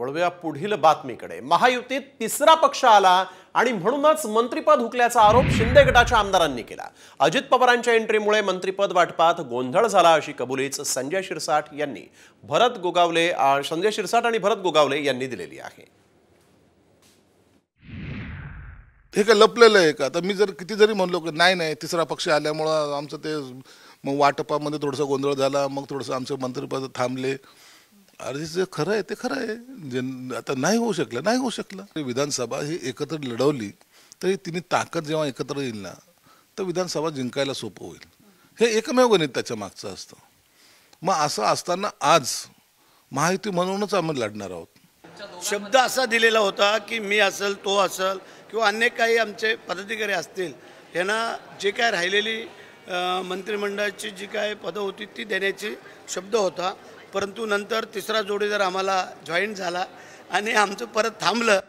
वळूया पुढील बातमीकडे महायुतीत तिसरा पक्ष आला आणि म्हणूनच मंत्रिपद हुकल्याचा आरोप शिंदे गटाच्या आमदारांनी केला अजित पवारांच्या एंट्रीमुळे मंत्रिपद वाटपात गोंधळ झाला अशी कबुलीच संजय शिरसाट यांनी भरत गोगावले संजय शिरसाट आणि भरत गोगावले यांनी दिलेली आहे हे काय लपलेलं आहे का तर मी जर किती जरी म्हणलो की नाही नाही तिसरा पक्ष आल्यामुळं आमचं ते मग वाटपामध्ये थोडंसं गोंधळ झाला मग थोडंसं आमचं मंत्रिपद थांबले अरे जे खरं आहे ते खरं आहे जे आता नाही होऊ शकलं नाही होऊ शकलं विधानसभा ही एकत्र लढवली तरी तिने ताकद जेव्हा एकत्र येईल ना तर विधानसभा जिंकायला सोपं होईल हे एकमेव गणित त्याच्या मागचं असतं मग असं असताना आज माहिती म्हणूनच आम्ही लढणार आहोत शब्द असा दिलेला होता की मी असेल तो असेल किंवा अन्य काही आमचे पदाधिकारी असतील यांना जे काय राहिलेली मंत्रिमंडळाची जी काय पदं होती ती देण्याची शब्द होता परंतु नंतर तिसरा जोडीदार आम्हाला जॉईन झाला आणि आमचं परत थांबलं